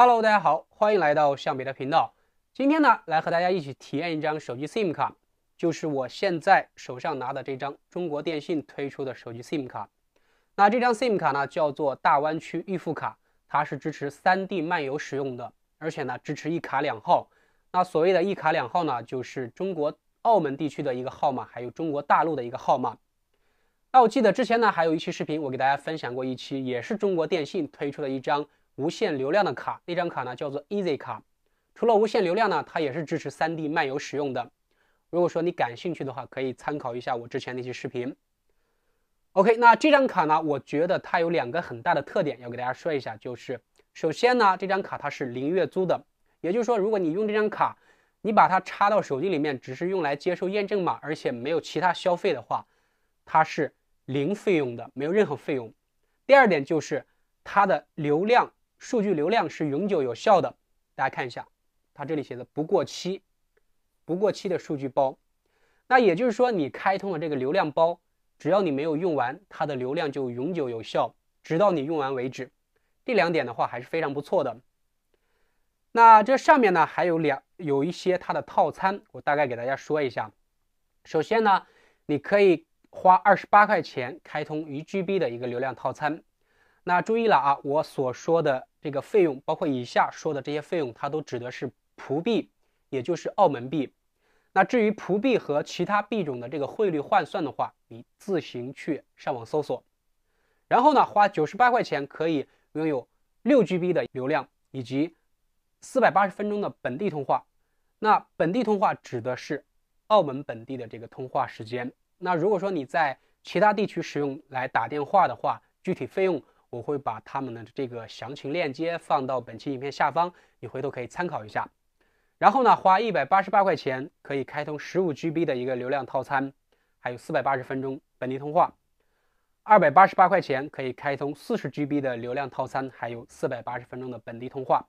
Hello，大家好，欢迎来到向北的频道。今天呢，来和大家一起体验一张手机 SIM 卡，就是我现在手上拿的这张中国电信推出的手机 SIM 卡。那这张 SIM 卡呢，叫做大湾区预付卡，它是支持三地漫游使用的，而且呢支持一卡两号。那所谓的一卡两号呢，就是中国澳门地区的一个号码，还有中国大陆的一个号码。那我记得之前呢，还有一期视频，我给大家分享过一期，也是中国电信推出的一张。无限流量的卡，那张卡呢叫做 Easy 卡，除了无限流量呢，它也是支持 3D 漫游使用的。如果说你感兴趣的话，可以参考一下我之前那期视频。OK，那这张卡呢，我觉得它有两个很大的特点要给大家说一下，就是首先呢，这张卡它是零月租的，也就是说，如果你用这张卡，你把它插到手机里面，只是用来接收验证码，而且没有其他消费的话，它是零费用的，没有任何费用。第二点就是它的流量。数据流量是永久有效的，大家看一下，它这里写的不过期，不过期的数据包。那也就是说，你开通了这个流量包，只要你没有用完，它的流量就永久有效，直到你用完为止。这两点的话还是非常不错的。那这上面呢还有两有一些它的套餐，我大概给大家说一下。首先呢，你可以花二十八块钱开通一 GB 的一个流量套餐。那注意了啊，我所说的。这个费用包括以下说的这些费用，它都指的是葡币，也就是澳门币。那至于葡币和其他币种的这个汇率换算的话，你自行去上网搜索。然后呢，花九十八块钱可以拥有六 G B 的流量以及四百八十分钟的本地通话。那本地通话指的是澳门本地的这个通话时间。那如果说你在其他地区使用来打电话的话，具体费用。我会把他们的这个详情链接放到本期影片下方，你回头可以参考一下。然后呢，花一百八十八块钱可以开通十五 GB 的一个流量套餐，还有四百八十分钟本地通话；二百八十八块钱可以开通四十 GB 的流量套餐，还有四百八十分钟的本地通话。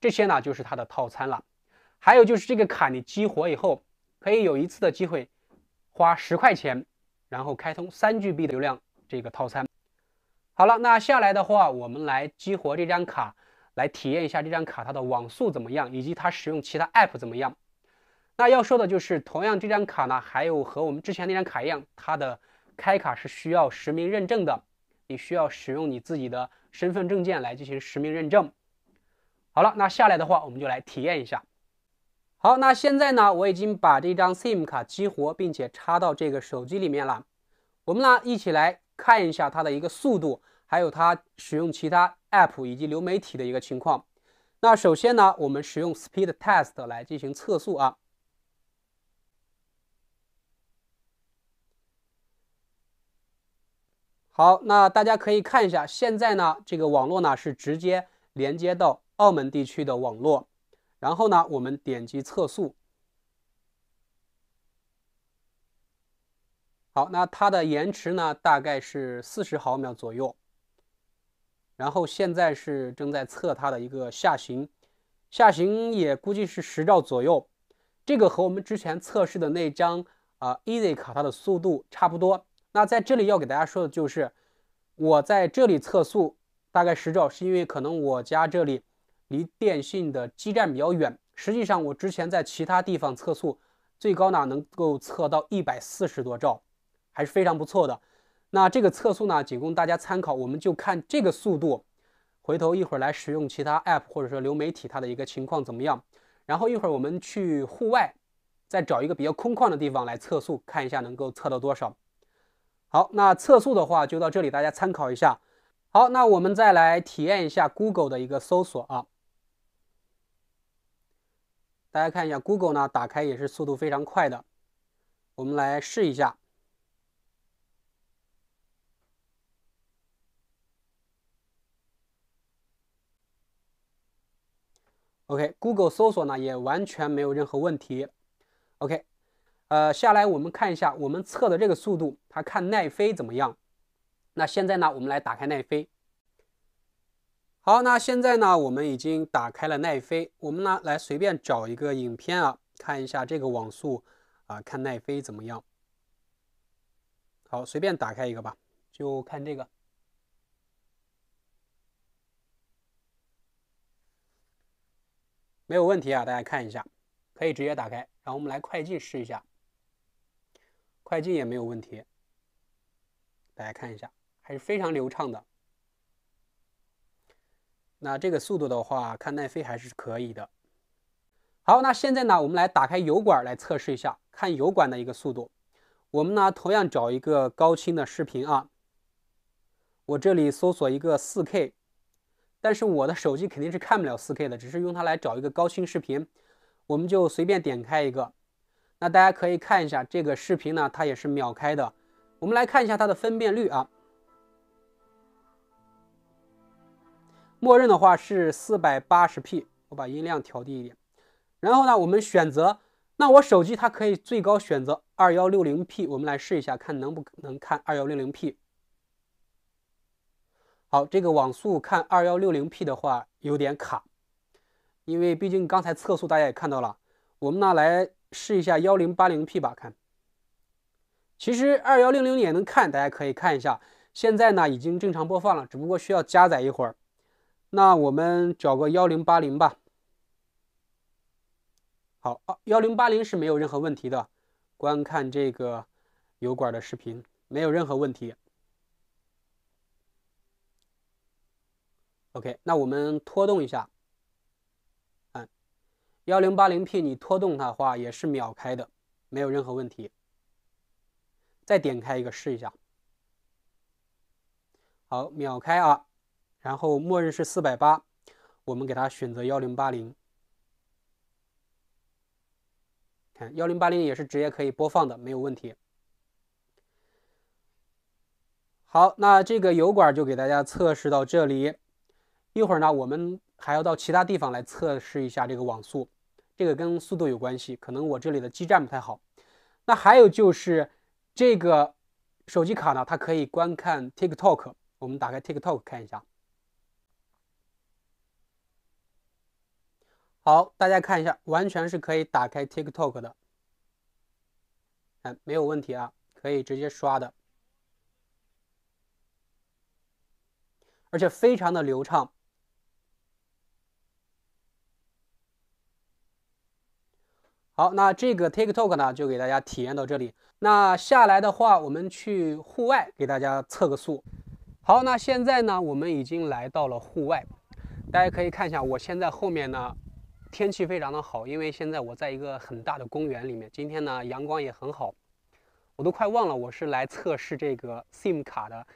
这些呢就是它的套餐了。还有就是这个卡，你激活以后可以有一次的机会，花十块钱，然后开通三 GB 的流量这个套餐。好了，那下来的话，我们来激活这张卡，来体验一下这张卡它的网速怎么样，以及它使用其他 APP 怎么样。那要说的就是，同样这张卡呢，还有和我们之前那张卡一样，它的开卡是需要实名认证的，你需要使用你自己的身份证件来进行实名认证。好了，那下来的话，我们就来体验一下。好，那现在呢，我已经把这张 SIM 卡激活，并且插到这个手机里面了，我们呢一起来。看一下它的一个速度，还有它使用其他 App 以及流媒体的一个情况。那首先呢，我们使用 Speed Test 来进行测速啊。好，那大家可以看一下，现在呢，这个网络呢是直接连接到澳门地区的网络，然后呢，我们点击测速。好，那它的延迟呢，大概是四十毫秒左右。然后现在是正在测它的一个下行，下行也估计是十兆左右。这个和我们之前测试的那张啊 Easy 卡，它的速度差不多。那在这里要给大家说的就是，我在这里测速大概十兆，是因为可能我家这里离电信的基站比较远。实际上我之前在其他地方测速，最高呢能够测到一百四十多兆。还是非常不错的。那这个测速呢，仅供大家参考，我们就看这个速度。回头一会儿来使用其他 app 或者说流媒体它的一个情况怎么样？然后一会儿我们去户外，再找一个比较空旷的地方来测速，看一下能够测到多少。好，那测速的话就到这里，大家参考一下。好，那我们再来体验一下 Google 的一个搜索啊。大家看一下 Google 呢，打开也是速度非常快的。我们来试一下。OK，Google 搜索呢也完全没有任何问题。OK，呃，下来我们看一下我们测的这个速度，它看奈飞怎么样？那现在呢，我们来打开奈飞。好，那现在呢，我们已经打开了奈飞，我们呢来随便找一个影片啊，看一下这个网速啊，看奈飞怎么样？好，随便打开一个吧，就看这个。没有问题啊，大家看一下，可以直接打开。然后我们来快进试一下，快进也没有问题。大家看一下，还是非常流畅的。那这个速度的话，看奈飞还是可以的。好，那现在呢，我们来打开油管来测试一下，看油管的一个速度。我们呢，同样找一个高清的视频啊，我这里搜索一个四 K。但是我的手机肯定是看不了 4K 的，只是用它来找一个高清视频，我们就随便点开一个，那大家可以看一下这个视频呢，它也是秒开的。我们来看一下它的分辨率啊，默认的话是 480P，我把音量调低一点，然后呢，我们选择，那我手机它可以最高选择 2160P，我们来试一下看能不能看 2160P。好，这个网速看二幺六零 P 的话有点卡，因为毕竟刚才测速大家也看到了。我们呢来试一下幺零八零 P 吧，看。其实二幺零零也能看，大家可以看一下。现在呢已经正常播放了，只不过需要加载一会儿。那我们找个幺零八零吧。好，幺零八零是没有任何问题的，观看这个油管的视频没有任何问题。OK，那我们拖动一下。嗯，幺零八零 P，你拖动它的话也是秒开的，没有任何问题。再点开一个试一下。好，秒开啊，然后默认是四百八，我们给它选择幺零八零。看幺零八零也是直接可以播放的，没有问题。好，那这个油管就给大家测试到这里。一会儿呢，我们还要到其他地方来测试一下这个网速，这个跟速度有关系，可能我这里的基站不太好。那还有就是这个手机卡呢，它可以观看 TikTok，我们打开 TikTok 看一下。好，大家看一下，完全是可以打开 TikTok 的，哎，没有问题啊，可以直接刷的，而且非常的流畅。好，那这个 TikTok 呢，就给大家体验到这里。那下来的话，我们去户外给大家测个速。好，那现在呢，我们已经来到了户外，大家可以看一下。我现在后面呢，天气非常的好，因为现在我在一个很大的公园里面。今天呢，阳光也很好，我都快忘了我是来测试这个 SIM 卡的。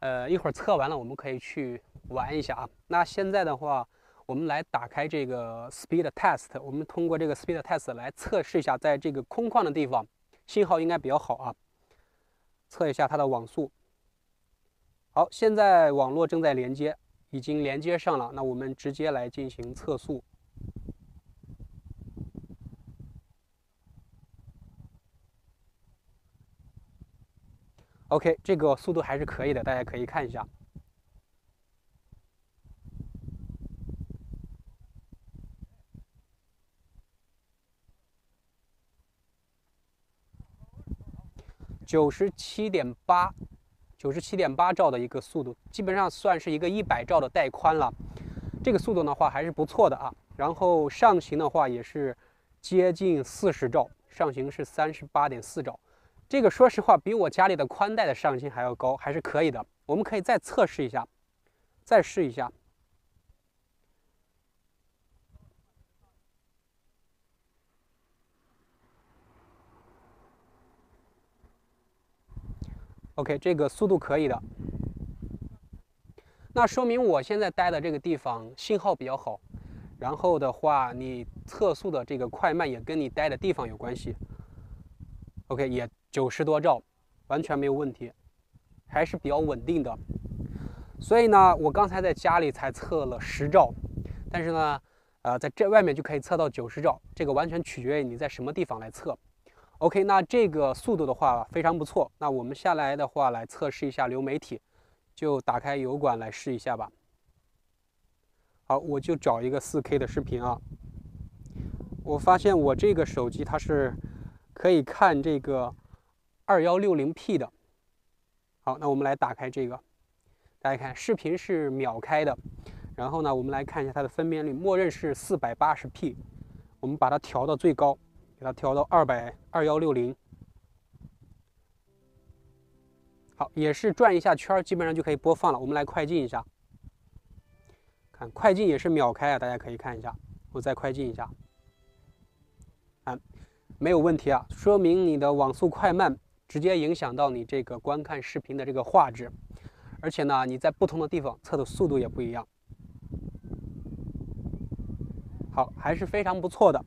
呃，一会儿测完了，我们可以去玩一下啊。那现在的话。我们来打开这个 Speed Test，我们通过这个 Speed Test 来测试一下，在这个空旷的地方，信号应该比较好啊。测一下它的网速。好，现在网络正在连接，已经连接上了。那我们直接来进行测速。OK，这个速度还是可以的，大家可以看一下。九十七点八，九十七点八兆的一个速度，基本上算是一个一百兆的带宽了。这个速度的话还是不错的啊。然后上行的话也是接近四十兆，上行是三十八点四兆。这个说实话，比我家里的宽带的上行还要高，还是可以的。我们可以再测试一下，再试一下。OK，这个速度可以的。那说明我现在待的这个地方信号比较好。然后的话，你测速的这个快慢也跟你待的地方有关系。OK，也九十多兆，完全没有问题，还是比较稳定的。所以呢，我刚才在家里才测了十兆，但是呢，呃，在这外面就可以测到九十兆，这个完全取决于你在什么地方来测。OK，那这个速度的话非常不错。那我们下来的话来测试一下流媒体，就打开油管来试一下吧。好，我就找一个 4K 的视频啊。我发现我这个手机它是可以看这个 2160P 的。好，那我们来打开这个，大家看，视频是秒开的。然后呢，我们来看一下它的分辨率，默认是 480P，我们把它调到最高。调到二百二幺六零，好，也是转一下圈，基本上就可以播放了。我们来快进一下，看快进也是秒开啊，大家可以看一下。我再快进一下，啊，没有问题啊，说明你的网速快慢直接影响到你这个观看视频的这个画质，而且呢，你在不同的地方测的速度也不一样。好，还是非常不错的。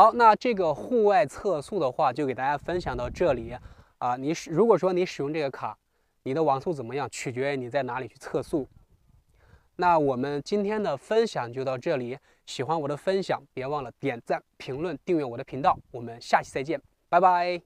好，那这个户外测速的话，就给大家分享到这里啊。你使如果说你使用这个卡，你的网速怎么样，取决于你在哪里去测速。那我们今天的分享就到这里，喜欢我的分享，别忘了点赞、评论、订阅我的频道。我们下期再见，拜拜。